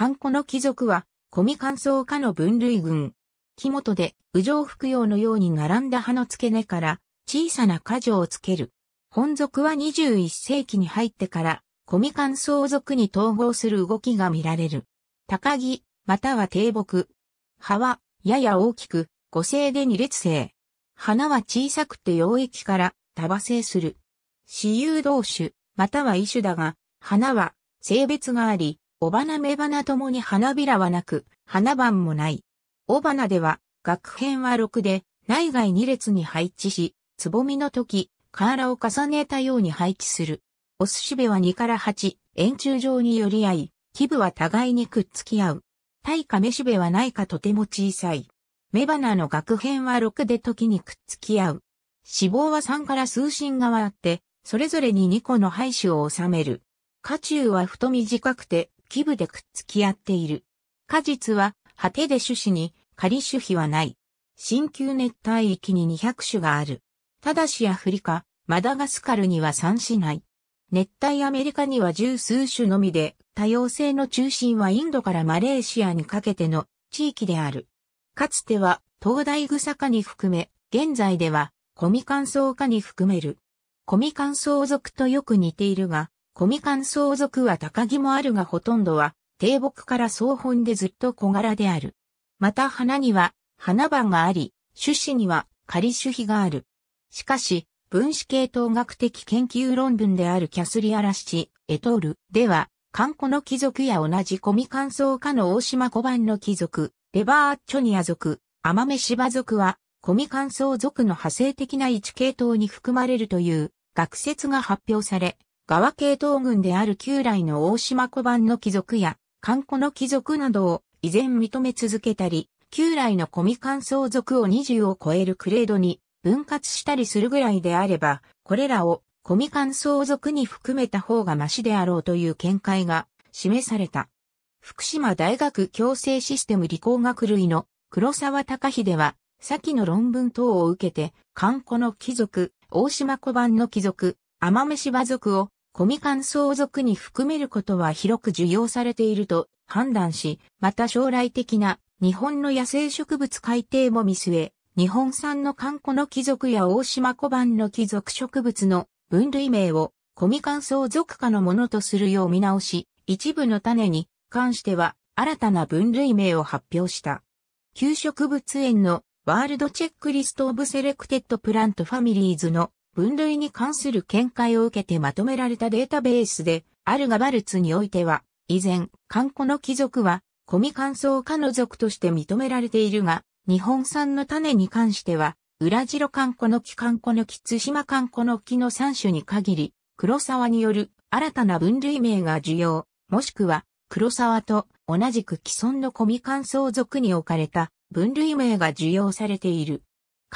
漢古の貴族は、古味乾燥科の分類群。木元で、右上服用のように並んだ葉の付け根から、小さな果樹をつける。本族は21世紀に入ってから、古味乾燥族に統合する動きが見られる。高木、または低木。葉は、やや大きく、五星で二列星。花は小さくて溶液から多葉性する。雌有同種、または異種だが、花は性別があり、お花目花ともに花びらはなく、花番もない。お花では、学編は6で、内外2列に配置し、つぼみの時、カーラを重ねたように配置する。お寿司べは2から8、円柱状に寄り合い、基部は互いにくっつき合う。対かめしべはないかとても小さい。目花の学編は6で時にくっつき合う。脂肪は3から数針側あって、それぞれに2個の胚種を収める。下中は太短くて基部でくっつき合っている。果実は、果てで種子に、仮種皮はない。新旧熱帯域に200種がある。ただしアフリカ、マダガスカルには3種ない。熱帯アメリカには十数種のみで、多様性の中心はインドからマレーシアにかけての地域である。かつては、東大草科に含め、現在では、コミ乾燥科に含める。コミ乾燥属とよく似ているが、コミカン相続は高木もあるがほとんどは、低木から総本でずっと小柄である。また花には、花番があり、種子には仮種比がある。しかし、分子系統学的研究論文であるキャスリアラシチ、エトールでは、カンコの貴族や同じコミカン層下の大島小判の貴族、レバーチョニア族、アマメシバ族は、コミカン層族の派生的な一系統に含まれるという学説が発表され、側系統軍である旧来の大島小判の貴族や、観光の貴族などを依然認め続けたり、旧来のミカン相続を20を超えるクレードに分割したりするぐらいであれば、これらをミカン相続に含めた方がましであろうという見解が示された。福島大学共生システム理工学類の黒沢隆秀は、先の論文等を受けて、観光の貴族、大島小判の貴族、天飯芝族をコミカン相続に含めることは広く受容されていると判断し、また将来的な日本の野生植物改定も見据え、日本産のカンコの貴族や大島小判の貴族植物の分類名をコミカン相続化のものとするよう見直し、一部の種に関しては新たな分類名を発表した。旧植物園のワールドチェックリストオブセレクテッドプラントファミリーズの分類に関する見解を受けてまとめられたデータベースで、あるがバルツにおいては、以前、ンコの貴族は、コミ乾燥科の族として認められているが、日本産の種に関しては、裏白ンコの木ンコの木津島ンコの木の3種に限り、黒沢による新たな分類名が需要、もしくは、黒沢と同じく既存のコミ乾燥族に置かれた分類名が需要されている。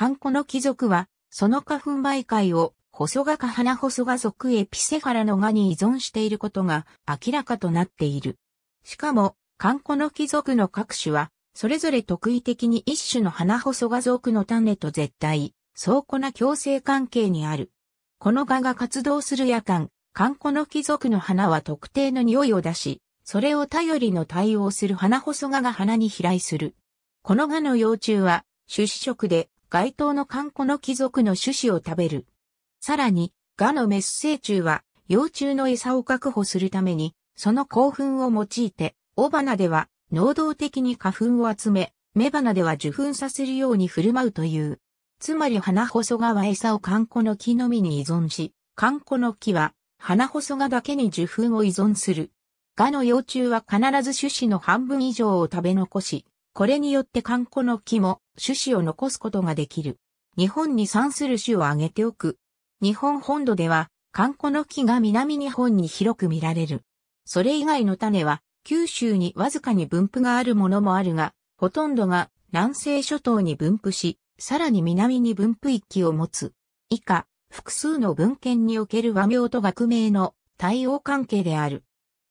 ンコの貴族は、その花粉媒介を細賀か花細賀属エピセファラの賀に依存していることが明らかとなっている。しかも、カンコの貴族の各種は、それぞれ特異的に一種の花細賀属の種と絶対、倉庫な共生関係にある。この蛾が活動する夜間、カンコの貴族の花は特定の匂いを出し、それを頼りの対応する花細賀が花に飛来する。この蛾の幼虫は、種子食で街灯のカンコの貴族の種子を食べる。さらに、ガのメス成虫は、幼虫の餌を確保するために、その興奮を用いて、雄花では、能動的に花粉を集め、雌花では受粉させるように振る舞うという。つまり花細川は餌をカンコの木のみに依存し、カンコの木は、花細川だけに受粉を依存する。ガの幼虫は必ず種子の半分以上を食べ残し、これによってカンコの木も種子を残すことができる。日本に産する種を挙げておく。日本本土では、カンコの木が南日本に広く見られる。それ以外の種は、九州にわずかに分布があるものもあるが、ほとんどが南西諸島に分布し、さらに南に分布域を持つ。以下、複数の文献における和名と学名の対応関係である。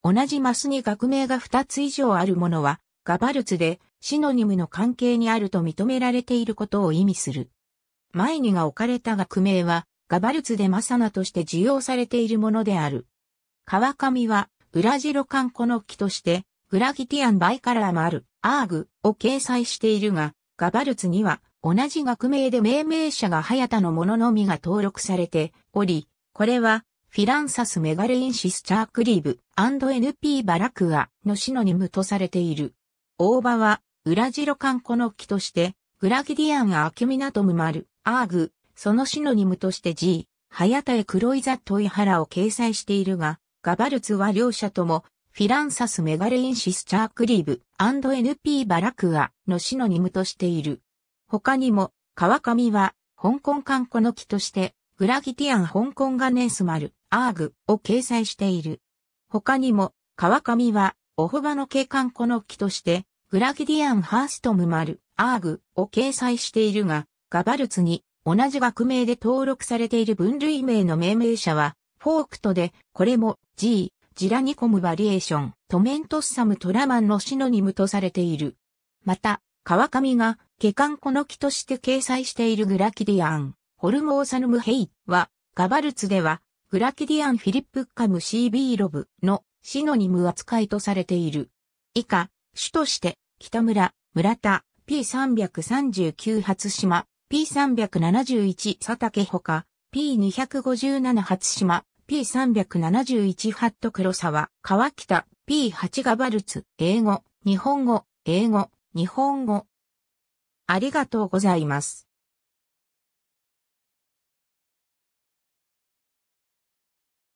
同じマスに学名が2つ以上あるものは、ガバルツでシノニムの関係にあると認められていることを意味する。前にが置かれた学名は、ガバルツでマサナとして授要されているものである。川上は、ウラジロカンコの木として、グラギティアンバイカラーマル、アーグを掲載しているが、ガバルツには同じ学名で命名者がハヤタのもののみが登録されており、これはフィランサスメガレインシスチャークリーブ &NP バラクアのシノニムとされている。大場は、裏白観光の木として、グラギディアン・アキミナトム・マル、アーグ、そのシノニムとして G、ハヤタエ・クロイザ・トイハラを掲載しているが、ガバルツは両者とも、フィランサス・メガレインシス・チャークリーブ &NP・ バラクアのシノニムとしている。他にも、川上は、香港観光の木として、グラギティアン香港ガネースマル、アーグを掲載している。他にも、川上は、オフバの景観この木として、グラギディアン・ハーストム・マル、アーグを掲載しているが、ガバルツに同じ学名で登録されている分類名の命名者は、フォークトで、これも G、ジラニコムバリエーション、トメントッサム・トラマンのシノニムとされている。また、川上が、下巻この木として掲載しているグラキディアン、ホルモーサヌムヘイは、ガバルツでは、グラキディアン・フィリップ・カム CB ロブのシノニム扱いとされている。以下、主として、北村、村田、P339 初島、P371 佐竹ほか、P257 初島、P371 ハット黒沢、川北、P8 ガバルツ、英語、日本語、英語、日本語。ありがとうございます。